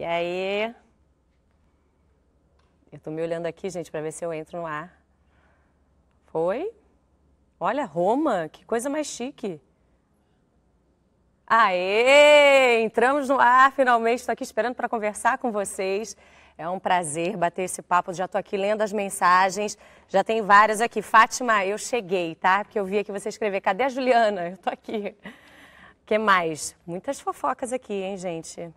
E aí. Eu tô me olhando aqui, gente, para ver se eu entro no ar. Foi? Olha, Roma, que coisa mais chique. Aê! Entramos no ar, finalmente. Estou aqui esperando para conversar com vocês. É um prazer bater esse papo. Já estou aqui lendo as mensagens. Já tem várias aqui. Fátima, eu cheguei, tá? Porque eu vi aqui você escrever. Cadê a Juliana? Eu estou aqui. O que mais? Muitas fofocas aqui, hein, gente?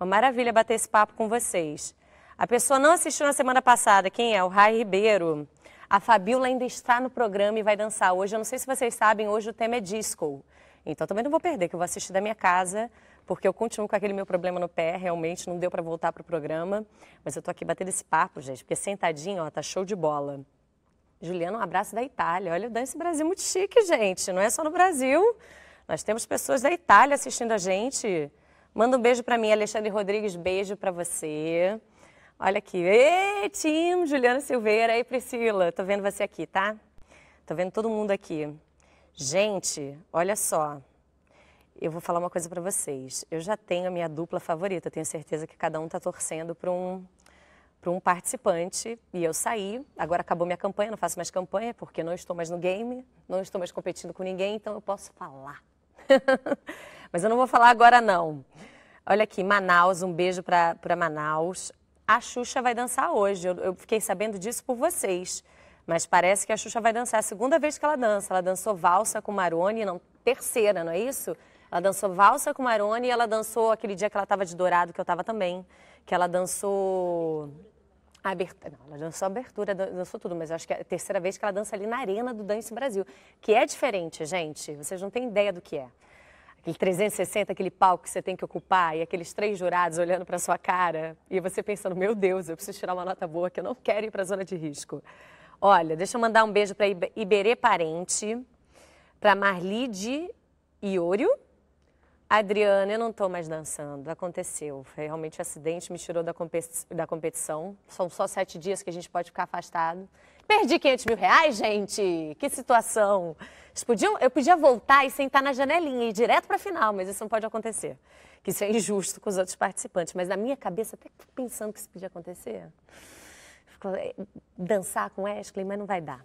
Uma maravilha bater esse papo com vocês. A pessoa não assistiu na semana passada, quem é? O Rai Ribeiro. A Fabiola ainda está no programa e vai dançar hoje. Eu não sei se vocês sabem, hoje o tema é disco. Então também não vou perder, que eu vou assistir da minha casa, porque eu continuo com aquele meu problema no pé, realmente não deu para voltar para o programa. Mas eu tô aqui batendo esse papo, gente, porque sentadinho, ó, tá show de bola. Juliana, um abraço da Itália. Olha, o Dance Brasil muito chique, gente. Não é só no Brasil. Nós temos pessoas da Itália assistindo a gente. Manda um beijo para mim, Alexandre Rodrigues, beijo para você. Olha aqui. Ê, Tim, Juliana Silveira e Priscila. Tô vendo você aqui, tá? Tô vendo todo mundo aqui. Gente, olha só. Eu vou falar uma coisa para vocês. Eu já tenho a minha dupla favorita. Tenho certeza que cada um tá torcendo para um para um participante e eu saí. Agora acabou minha campanha, não faço mais campanha porque não estou mais no game, não estou mais competindo com ninguém, então eu posso falar. Mas eu não vou falar agora não. Olha aqui, Manaus, um beijo para Manaus. A Xuxa vai dançar hoje, eu, eu fiquei sabendo disso por vocês. Mas parece que a Xuxa vai dançar. É a segunda vez que ela dança. Ela dançou valsa com Maroni, não, terceira, não é isso? Ela dançou valsa com Maroni e ela dançou aquele dia que ela estava de dourado, que eu estava também. Que ela dançou. abertura, não, ela dançou abertura, dançou tudo, mas eu acho que é a terceira vez que ela dança ali na arena do Dance Brasil, que é diferente, gente. Vocês não têm ideia do que é aquele 360, aquele palco que você tem que ocupar e aqueles três jurados olhando para sua cara e você pensando, meu Deus, eu preciso tirar uma nota boa que eu não quero ir para a zona de risco. Olha, deixa eu mandar um beijo para Iberê Parente, para Marli de Iório. Adriana, eu não estou mais dançando. Aconteceu. Foi realmente um acidente, me tirou da, competição. São só sete dias que a gente pode ficar afastado. Perdi 500 mil reais, gente? Que situação. Podiam, eu podia voltar e sentar na janelinha e ir direto para a final, mas isso não pode acontecer. Que isso é injusto com os outros participantes. Mas na minha cabeça, até pensando que isso podia acontecer. É, dançar com Ashley, mas não vai dar.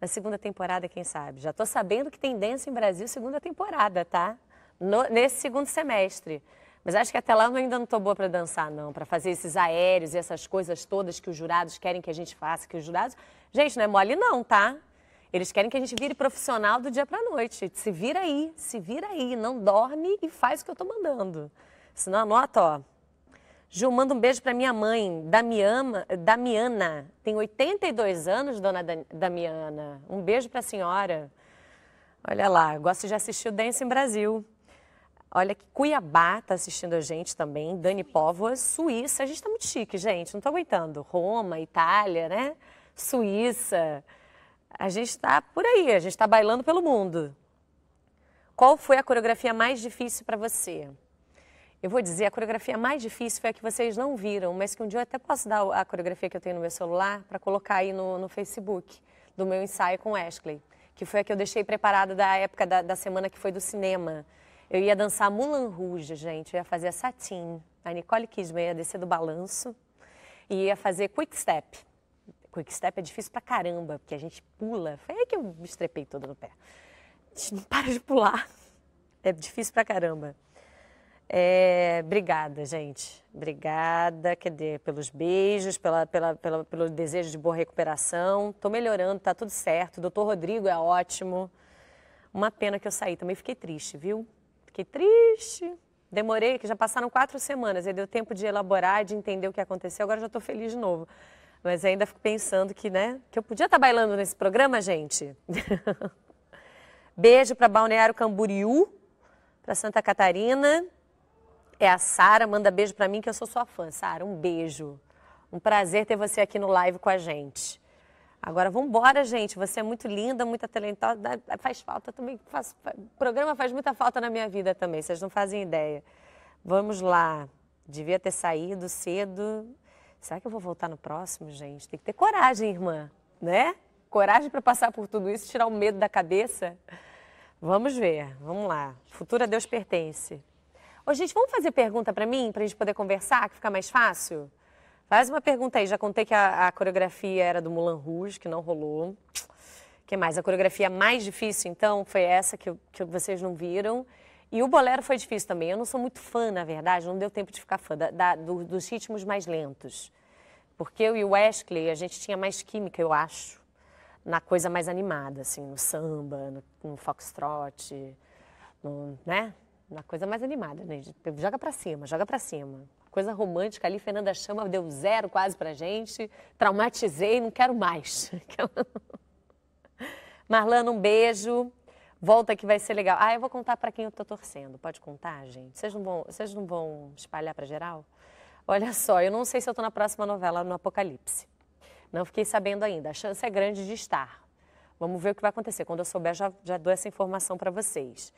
Na segunda temporada, quem sabe? Já estou sabendo que tem dança em Brasil segunda temporada, tá? No, nesse segundo semestre. Mas acho que até lá eu ainda não estou boa para dançar, não. Para fazer esses aéreos e essas coisas todas que os jurados querem que a gente faça, que os jurados... Gente, não é mole não, tá? Eles querem que a gente vire profissional do dia para noite. Se vira aí, se vira aí. Não dorme e faz o que eu estou mandando. Senão anota, ó. Ju, manda um beijo para minha mãe, Damiana, Damiana. Tem 82 anos, dona Damiana. Um beijo para a senhora. Olha lá, gosto de assistir o Dance em Brasil. Olha que Cuiabá está assistindo a gente também, Dani Póvoa, Suíça. A gente está muito chique, gente, não estou aguentando. Roma, Itália, né? Suíça. A gente está por aí, a gente está bailando pelo mundo. Qual foi a coreografia mais difícil para você? Eu vou dizer, a coreografia mais difícil foi a que vocês não viram, mas que um dia eu até posso dar a coreografia que eu tenho no meu celular para colocar aí no, no Facebook, do meu ensaio com Ashley, que foi a que eu deixei preparada da época da, da semana que foi do cinema eu ia dançar Mulan Rouge, gente. Eu ia fazer a Satin. A Nicole Kidman ia descer do balanço e ia fazer Quick Step. Quick Step é difícil pra caramba, porque a gente pula. Foi aí que eu me estrepei toda no pé. A gente não para de pular. É difícil pra caramba. É, obrigada, gente. Obrigada quer dizer, pelos beijos, pela, pela, pela, pelo desejo de boa recuperação. Estou melhorando, tá tudo certo. O doutor Rodrigo é ótimo. Uma pena que eu saí, também fiquei triste, viu? triste. Demorei, que já passaram quatro semanas. e deu tempo de elaborar, de entender o que aconteceu. Agora já estou feliz de novo. Mas ainda fico pensando que, né, que eu podia estar tá bailando nesse programa, gente. Beijo para Balneário Camboriú, para Santa Catarina. É a Sara, manda beijo para mim que eu sou sua fã. Sara, um beijo. Um prazer ter você aqui no live com a gente. Agora, vambora, embora, gente. Você é muito linda, muito talentosa. Faz falta também. Faz, o programa faz muita falta na minha vida também. Vocês não fazem ideia. Vamos lá. Devia ter saído cedo. Será que eu vou voltar no próximo, gente? Tem que ter coragem, irmã, né? Coragem para passar por tudo isso, tirar o medo da cabeça. Vamos ver. Vamos lá. Futura Deus pertence. Ô, gente, vamos fazer pergunta para mim, para a gente poder conversar, que fica mais fácil? Faz uma pergunta aí. Já contei que a, a coreografia era do Mulan Rouge, que não rolou. que mais? A coreografia mais difícil, então, foi essa que, que vocês não viram. E o bolero foi difícil também. Eu não sou muito fã, na verdade, não deu tempo de ficar fã da, da, do, dos ritmos mais lentos. Porque eu e o Wesley, a gente tinha mais química, eu acho, na coisa mais animada, assim, no samba, no, no foxtrot, no, né? Na coisa mais animada, né? Joga pra cima, joga pra cima coisa romântica ali. Fernanda Chama deu zero quase pra gente. Traumatizei, não quero mais. Marlana, um beijo. Volta que vai ser legal. Ah, eu vou contar para quem eu tô torcendo. Pode contar, gente? Vocês não vão, vocês não vão espalhar para geral? Olha só, eu não sei se eu tô na próxima novela no Apocalipse. Não fiquei sabendo ainda. A chance é grande de estar. Vamos ver o que vai acontecer. Quando eu souber, já, já dou essa informação para vocês.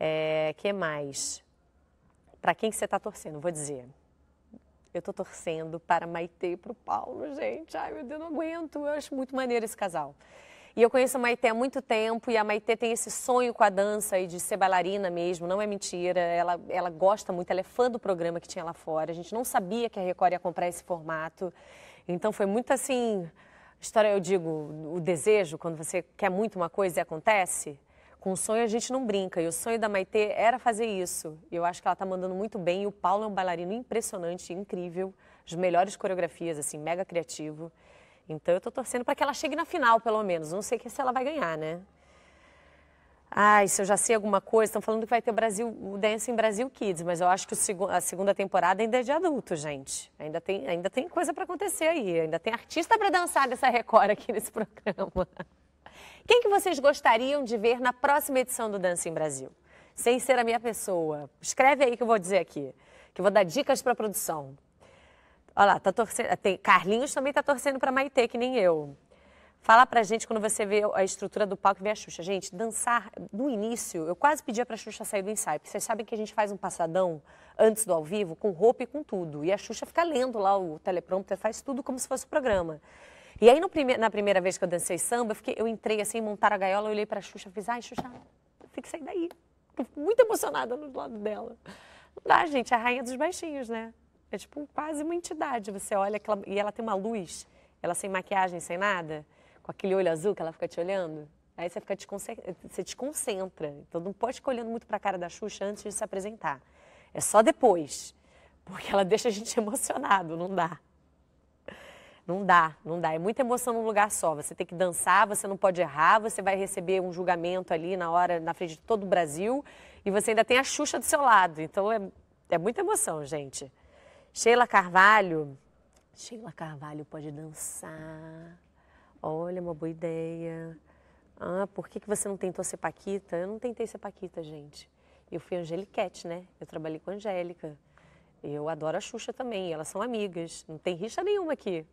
É, que mais? Para quem que você está torcendo? Vou dizer. Eu tô torcendo para Maite e pro Paulo, gente. Ai, meu Deus, não aguento. Eu acho muito maneiro esse casal. E eu conheço a Maitê há muito tempo e a Maitê tem esse sonho com a dança e de ser bailarina mesmo, não é mentira. Ela, ela gosta muito, ela é fã do programa que tinha lá fora. A gente não sabia que a Record ia comprar esse formato. Então foi muito assim. História, eu digo, o desejo, quando você quer muito uma coisa e acontece. Com sonho a gente não brinca. E o sonho da Maitê era fazer isso. E eu acho que ela está mandando muito bem. E o Paulo é um bailarino impressionante, incrível. As melhores coreografias, assim, mega criativo. Então eu estou torcendo para que ela chegue na final, pelo menos. Não sei se ela vai ganhar, né? Ai, se eu já sei alguma coisa, estão falando que vai ter o Brasil, o em Brasil Kids, mas eu acho que o, a segunda temporada ainda é de adulto, gente. Ainda tem, ainda tem coisa para acontecer aí, ainda tem artista para dançar dessa Record aqui nesse programa. Quem que vocês gostariam de ver na próxima edição do Dance em Brasil? Sem ser a minha pessoa. Escreve aí que eu vou dizer aqui, que eu vou dar dicas para a produção. Olha lá, tá torcendo, tem, Carlinhos também tá torcendo para Maitê, que nem eu. Fala para gente quando você vê a estrutura do palco e vê a Xuxa. Gente, dançar no início, eu quase pedia a Xuxa sair do ensaio, porque vocês sabem que a gente faz um passadão antes do ao vivo, com roupa e com tudo. E a Xuxa fica lendo lá o teleprompter, faz tudo como se fosse o programa. E aí, prime... na primeira vez que eu dancei samba, eu, fiquei... eu entrei assim, montar a gaiola, eu olhei pra Xuxa e fiz, ai, Xuxa, tem que sair daí. fico muito emocionada no lado dela. Não ah, dá, gente, é a rainha dos baixinhos, né? É tipo quase uma entidade. Você olha aquela... e ela tem uma luz, ela sem maquiagem, sem nada, com aquele olho azul que ela fica te olhando. Aí você fica desconcentra, você desconcentra. Então não pode ficar olhando muito para a cara da Xuxa antes de se apresentar. É só depois, porque ela deixa a gente emocionado, não dá. Não dá, não dá. É muita emoção num lugar só. Você tem que dançar, você não pode errar, você vai receber um julgamento ali na hora, na frente de todo o Brasil, e você ainda tem a Xuxa do seu lado. Então é, é muita emoção, gente. Sheila Carvalho. Sheila Carvalho pode dançar. Olha, uma boa ideia. Ah, por que, que você não tentou ser Paquita? Eu não tentei ser Paquita, gente. Eu fui Angeliquete, né? Eu trabalhei com a Angélica. Eu adoro a Xuxa também, elas são amigas. Não tem rixa nenhuma aqui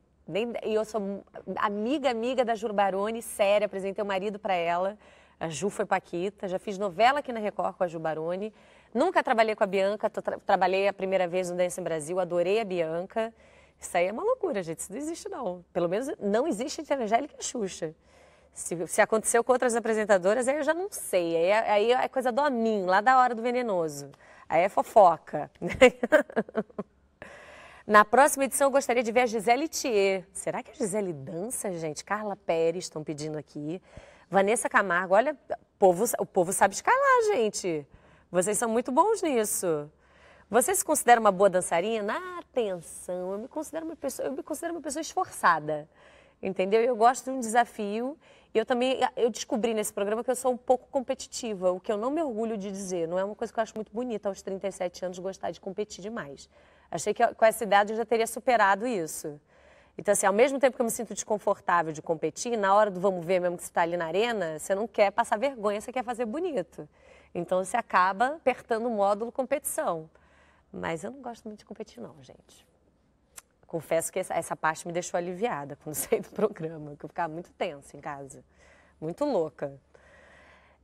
e eu sou amiga, amiga da Jur Baroni, séria, apresentei o marido para ela. A Ju foi Paquita, já fiz novela aqui na Record com a Ju Baroni. Nunca trabalhei com a Bianca, tra trabalhei a primeira vez no Dance Brasil, adorei a Bianca. Isso aí é uma loucura, gente, isso não existe não. Pelo menos não existe entre Angélica e Xuxa. Se, se, aconteceu com outras apresentadoras, aí eu já não sei. Aí, é, aí é coisa do Amin, lá da hora do venenoso. Aí é fofoca. Na próxima edição, eu gostaria de ver a Gisele Thier. Será que a Gisele dança, gente? Carla Pérez estão pedindo aqui. Vanessa Camargo, olha, o povo, o povo sabe escalar, gente. Vocês são muito bons nisso. Você se considera uma boa dançarina? atenção, eu me considero uma pessoa, eu me considero uma pessoa esforçada. Entendeu? Eu gosto de um desafio. E eu também eu descobri nesse programa que eu sou um pouco competitiva, o que eu não me orgulho de dizer. Não é uma coisa que eu acho muito bonita aos 37 anos gostar de competir demais. Achei que com essa idade eu já teria superado isso. Então, assim, ao mesmo tempo que eu me sinto desconfortável de competir, na hora do vamos ver mesmo que você está ali na arena, você não quer passar vergonha, você quer fazer bonito. Então, você acaba apertando o módulo competição. Mas eu não gosto muito de competir, não, gente. Confesso que essa, essa parte me deixou aliviada quando saí do programa, que eu ficava muito tensa em casa, muito louca.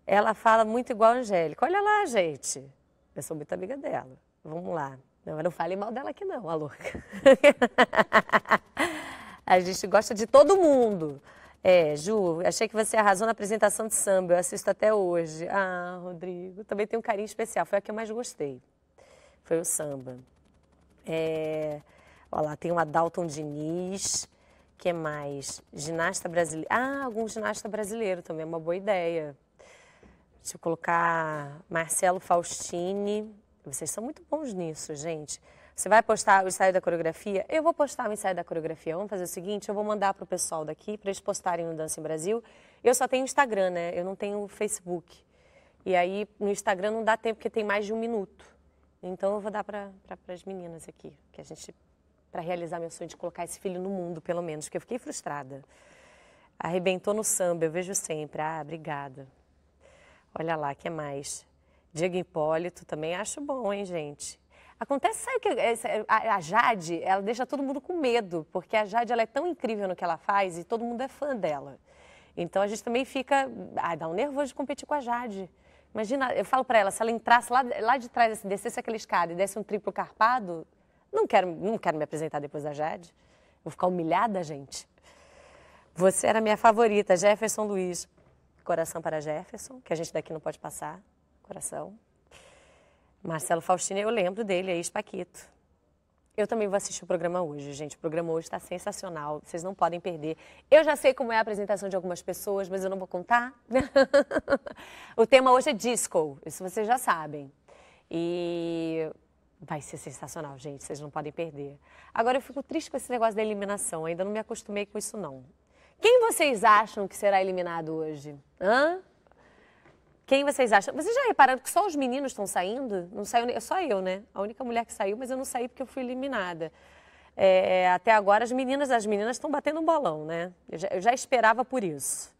Ela fala muito igual a Angélica. Olha lá, gente. Eu sou muito amiga dela. Vamos lá. Não, mas não fale mal dela aqui não, a louca. a gente gosta de todo mundo. É, Ju, achei que você arrasou na apresentação de samba, eu assisto até hoje. Ah, Rodrigo, também tem um carinho especial, foi a que eu mais gostei. Foi o samba. É, olha lá, tem uma Dalton Diniz, que é mais? Ginasta brasileira. Ah, algum ginasta brasileiro também, é uma boa ideia. Deixa eu colocar Marcelo Faustini. Vocês são muito bons nisso, gente. Você vai postar o ensaio da coreografia? Eu vou postar o ensaio da coreografia. Vamos fazer o seguinte, eu vou mandar para o pessoal daqui, para eles postarem no Dance Brasil. Eu só tenho Instagram, né? Eu não tenho Facebook. E aí, no Instagram não dá tempo, porque tem mais de um minuto. Então, eu vou dar para pra, as meninas aqui, que a gente... Para realizar meu sonho de colocar esse filho no mundo, pelo menos, porque eu fiquei frustrada. Arrebentou no samba, eu vejo sempre. Ah, obrigada. Olha lá, que mais? Diego Hipólito também acho bom, hein, gente? Acontece, sabe que a Jade, ela deixa todo mundo com medo, porque a Jade ela é tão incrível no que ela faz e todo mundo é fã dela. Então a gente também fica, ai, dá um nervoso de competir com a Jade. Imagina, eu falo para ela, se ela entrasse lá, lá de trás, assim, descesse aquela escada e desse um triplo carpado, não quero, não quero me apresentar depois da Jade. Vou ficar humilhada, gente. Você era minha favorita, Jefferson Luiz. Coração para Jefferson, que a gente daqui não pode passar coração. Marcelo Faustino, eu lembro dele, é espaquito. Eu também vou assistir o programa hoje, gente. O programa hoje está sensacional, vocês não podem perder. Eu já sei como é a apresentação de algumas pessoas, mas eu não vou contar. o tema hoje é disco, isso vocês já sabem. E vai ser sensacional, gente, vocês não podem perder. Agora eu fico triste com esse negócio da eliminação, ainda não me acostumei com isso não. Quem vocês acham que será eliminado hoje? Hã? Quem vocês acham? Vocês já repararam que só os meninos estão saindo? Não saiu só eu, né? A única mulher que saiu, mas eu não saí porque eu fui eliminada. É, até agora as meninas, as meninas estão batendo um bolão, né? Eu já, eu já esperava por isso.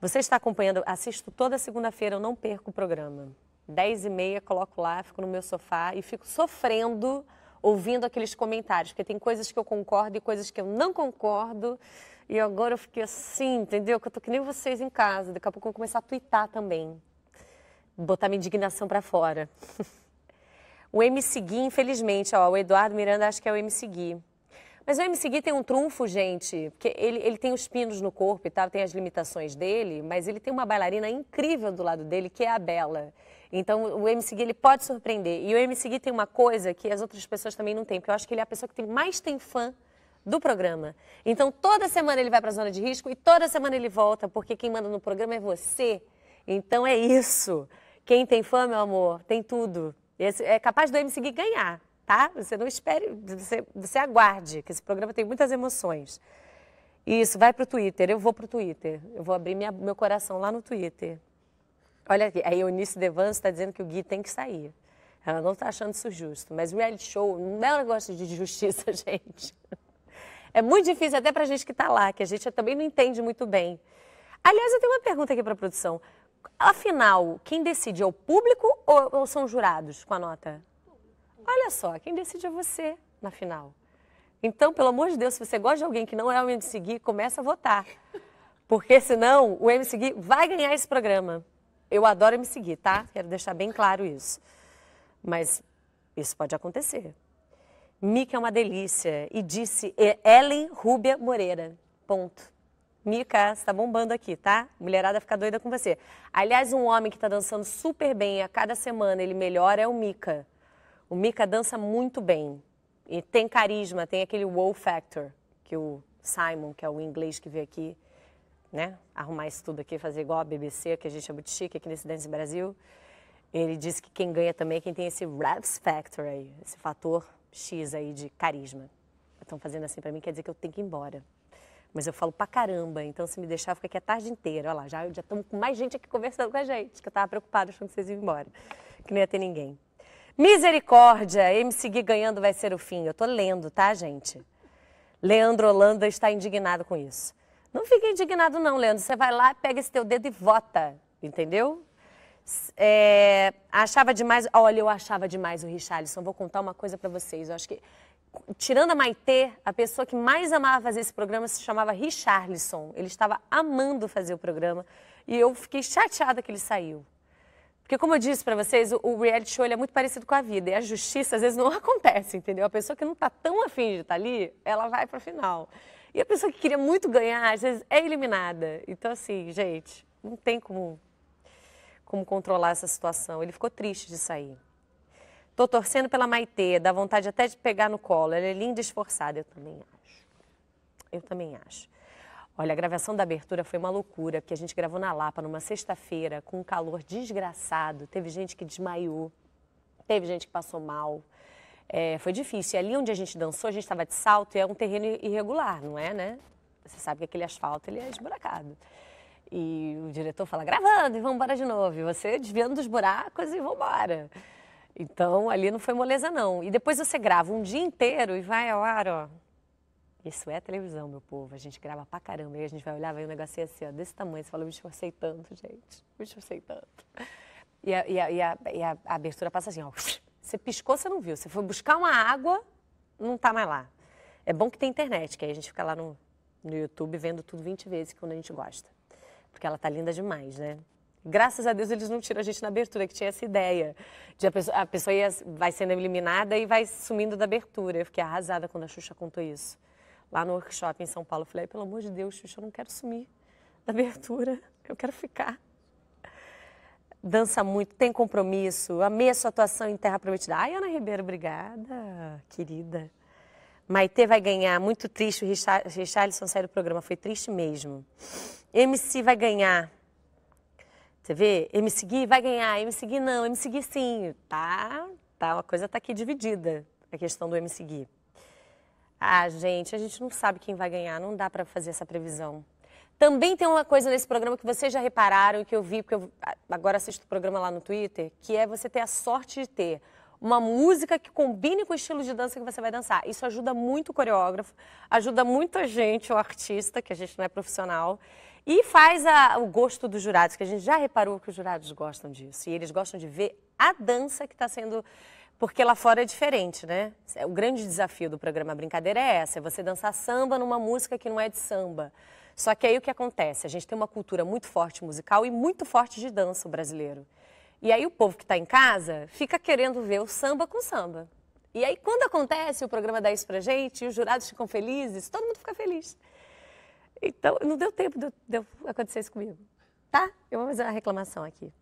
Você está acompanhando, assisto toda segunda-feira, eu não perco o programa. 10 e meia, coloco lá, fico no meu sofá e fico sofrendo ouvindo aqueles comentários, porque tem coisas que eu concordo e coisas que eu não concordo. E agora eu fiquei assim, entendeu? Que eu tô que nem vocês em casa. Daqui a pouco eu vou começar a twittar também. Botar minha indignação para fora. o MC Gui, infelizmente, ó, o Eduardo Miranda acho que é o MC Gui. Mas o MC Gui tem um trunfo, gente, porque ele, ele tem os pinos no corpo e tal, tem as limitações dele, mas ele tem uma bailarina incrível do lado dele, que é a Bela. Então, o MC Gui, ele pode surpreender. E o MC Gui tem uma coisa que as outras pessoas também não têm, porque eu acho que ele é a pessoa que tem, mais tem fã do programa. Então, toda semana ele vai para a zona de risco e toda semana ele volta, porque quem manda no programa é você. Então é isso. Quem tem fã, meu amor, tem tudo. Esse, é capaz do MC Gui ganhar, tá? Você não espere, você, você aguarde, que esse programa tem muitas emoções. Isso, vai pro Twitter, eu vou pro Twitter. Eu vou abrir minha, meu coração lá no Twitter. Olha aqui, a Eunice Devans está dizendo que o Gui tem que sair. Ela não está achando isso justo, mas reality show não é um negócio de justiça, gente. É muito difícil até para a gente que está lá, que a gente também não entende muito bem. Aliás, eu tenho uma pergunta aqui para a produção. Afinal, quem decide é o público ou, ou são jurados com a nota? Olha só, quem decide é você na final. Então, pelo amor de Deus, se você gosta de alguém que não é o MC Gui, começa a votar. Porque senão o MC Gui vai ganhar esse programa. Eu adoro MC Gui, tá? Quero deixar bem claro isso. Mas isso pode acontecer. Mica é uma delícia. E disse Ellen Rúbia Moreira. Ponto. Mica, você tá bombando aqui, tá? Mulherada fica doida com você. Aliás, um homem que está dançando super bem a cada semana ele melhora é o Mica. O Mica dança muito bem. E tem carisma, tem aquele wow factor que o Simon, que é o inglês que veio aqui, né, arrumar isso tudo aqui, fazer igual a BBC, que a gente é muito chique aqui nesse Dance Brasil. Ele disse que quem ganha também é quem tem esse raps factor aí, esse fator X aí de carisma. Estão fazendo assim para mim, quer dizer que eu tenho que ir embora. Mas eu falo pra caramba, então se me deixar, fica aqui a tarde inteira. Olha lá, já estamos com mais gente aqui conversando com a gente, que eu estava preocupada achando que vocês iam embora, que não ia ter ninguém. Misericórdia, MC Gui ganhando vai ser o fim. Eu tô lendo, tá, gente? Leandro Holanda está indignado com isso. Não fique indignado não, Leandro. Você vai lá, pega esse teu dedo e vota, entendeu? É, achava demais. Olha, eu achava demais o Richarlison. Vou contar uma coisa para vocês. Eu acho que, tirando a Maitê, a pessoa que mais amava fazer esse programa se chamava Richarlison. Ele estava amando fazer o programa e eu fiquei chateada que ele saiu. Porque, como eu disse para vocês, o, o, reality show é muito parecido com a vida e a justiça às vezes não acontece, entendeu? A pessoa que não está tão afim de estar tá ali, ela vai para final. E a pessoa que queria muito ganhar, às vezes é eliminada. Então, assim, gente, não tem como como controlar essa situação. Ele ficou triste de sair. Tô torcendo pela Maitê, dá vontade até de pegar no colo. Ela é linda e esforçada, eu também acho. Eu também acho. Olha, a gravação da abertura foi uma loucura, porque a gente gravou na Lapa numa sexta-feira com um calor desgraçado. Teve gente que desmaiou, teve gente que passou mal. É, foi difícil. E ali onde a gente dançou, a gente estava de salto e é um terreno irregular, não é, né? Você sabe que aquele asfalto ele é esburacado e o diretor fala gravando e vamos embora de novo. E você desviando dos buracos e vamos embora. Então ali não foi moleza não. E depois você grava um dia inteiro e vai ao ar, ó. Isso é televisão, meu povo. A gente grava pra caramba. E a gente vai olhar, vai um negocinho assim, ó, desse tamanho. Você fala, me esforcei tanto, gente. Me esforcei tanto. E a, e a, e a, e a abertura passa assim, ó. Você piscou, você não viu. Você foi buscar uma água, não tá mais lá. É bom que tem internet, que aí a gente fica lá no, no YouTube vendo tudo 20 vezes, quando é a gente gosta. Porque ela tá linda demais, né? Graças a Deus eles não tiram a gente na abertura, que tinha essa ideia. De a pessoa, a pessoa ia, vai sendo eliminada e vai sumindo da abertura. Eu fiquei arrasada quando a Xuxa contou isso. Lá no workshop em São Paulo, eu falei, pelo amor de Deus, Xuxa, eu não quero sumir da abertura. Eu quero ficar. Dança muito, tem compromisso. Amei a sua atuação em Terra Prometida. Ai, Ana Ribeiro, obrigada, querida. Maitê vai ganhar, muito triste. O Richard, Richarlison saiu do programa, foi triste mesmo. MC vai ganhar. Você vê? MC Gui vai ganhar, MC Gui não, MC Gui sim. Tá, tá, a coisa tá aqui dividida, a questão do MC Gui. Ah, gente, a gente não sabe quem vai ganhar, não dá para fazer essa previsão. Também tem uma coisa nesse programa que vocês já repararam e que eu vi, porque eu ah, agora assisto o programa lá no Twitter, que é você ter a sorte de ter uma música que combine com o estilo de dança que você vai dançar. Isso ajuda muito o coreógrafo, ajuda muito a gente, o artista, que a gente não é profissional. E faz a, o gosto dos jurados, que a gente já reparou que os jurados gostam disso. E eles gostam de ver a dança que está sendo. Porque lá fora é diferente, né? É, o grande desafio do programa Brincadeira é essa: é você dançar samba numa música que não é de samba. Só que aí o que acontece? A gente tem uma cultura muito forte musical e muito forte de dança o brasileiro. E aí o povo que está em casa fica querendo ver o samba com samba. E aí quando acontece o programa dá isso pra gente, e os jurados ficam felizes, todo mundo fica feliz. Então, não deu tempo de, de acontecer isso comigo. Tá? Eu vou fazer uma reclamação aqui.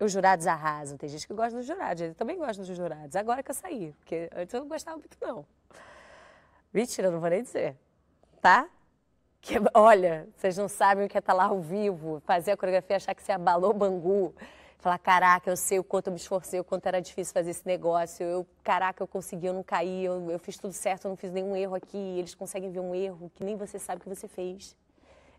Os jurados arrasam. Tem gente que gosta dos jurados. Eu também gosto dos jurados. Agora que eu saí, porque antes eu não gostava muito, não. Mentira, não vou nem dizer. Tá? Que, olha, vocês não sabem o que é estar tá lá ao vivo, fazer a coreografia, achar que você abalou o Bangu. Falar, caraca, eu sei o quanto eu me esforcei, o quanto era difícil fazer esse negócio. Eu, caraca, eu consegui, eu não caí, eu, eu fiz tudo certo, eu não fiz nenhum erro aqui. Eles conseguem ver um erro que nem você sabe que você fez.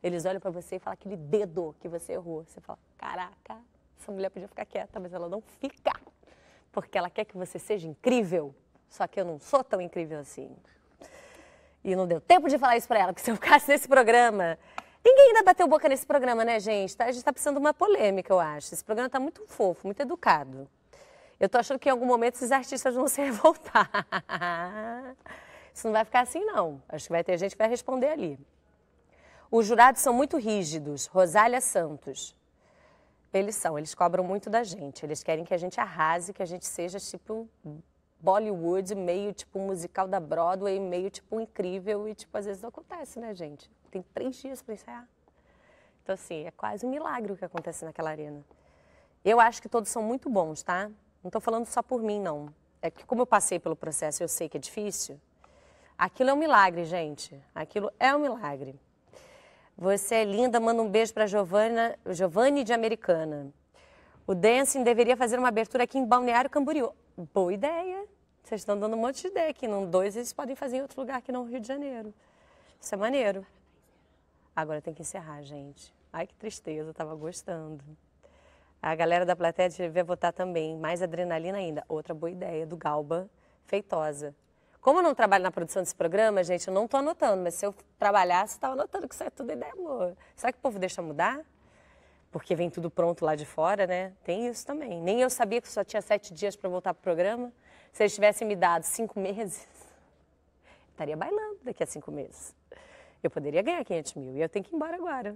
Eles olham para você e falam aquele dedo que você errou. Você fala, caraca, essa mulher podia ficar quieta, mas ela não fica. Porque ela quer que você seja incrível. Só que eu não sou tão incrível assim. E não deu tempo de falar isso para ela, porque se eu ficasse nesse programa, Ninguém ainda bateu boca nesse programa, né, gente? Tá, a gente está precisando de uma polêmica, eu acho. Esse programa está muito fofo, muito educado. Eu tô achando que em algum momento esses artistas vão se revoltar. Isso não vai ficar assim, não. Acho que vai ter gente que vai responder ali. Os jurados são muito rígidos. Rosália Santos. Eles são, eles cobram muito da gente. Eles querem que a gente arrase, que a gente seja tipo Bollywood, meio tipo musical da Broadway, meio tipo incrível. E tipo, às vezes acontece, né, gente? tem três dias para ensaiar. Então, assim, é quase um milagre o que acontece naquela arena. Eu acho que todos são muito bons, tá? Não estou falando só por mim, não. É que, como eu passei pelo processo, eu sei que é difícil. Aquilo é um milagre, gente. Aquilo é um milagre. Você é linda, manda um beijo para Giovana, Giovanni de Americana. O Dancing deveria fazer uma abertura aqui em Balneário Camboriú. Boa ideia. Vocês estão dando um monte de ideia aqui. Não dois, eles podem fazer em outro lugar aqui não Rio de Janeiro. Isso é maneiro. Agora tem que encerrar, gente. Ai, que tristeza, eu tava gostando. A galera da plateia devia votar também, mais adrenalina ainda. Outra boa ideia do Galba Feitosa. Como eu não trabalho na produção desse programa, gente, eu não tô anotando, mas se eu trabalhasse, eu tava anotando que isso é tudo ideia boa. Será que o povo deixa mudar? Porque vem tudo pronto lá de fora, né? Tem isso também. Nem eu sabia que só tinha sete dias para voltar pro programa. Se eles tivessem me dado cinco meses, estaria bailando daqui a cinco meses. Eu poderia ganhar 500 mil e eu tenho que ir embora agora.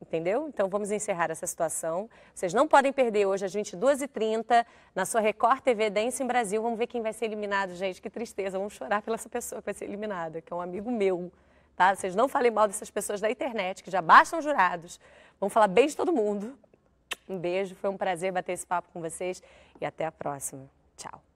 Entendeu? Então vamos encerrar essa situação. Vocês não podem perder hoje às 22h30 na sua Record TV Dance em Brasil. Vamos ver quem vai ser eliminado, gente. Que tristeza. Vamos chorar pela essa pessoa que vai ser eliminada, que é um amigo meu. Tá? Vocês não falem mal dessas pessoas da internet, que já bastam jurados. Vamos falar bem de todo mundo. Um beijo, foi um prazer bater esse papo com vocês e até a próxima. Tchau.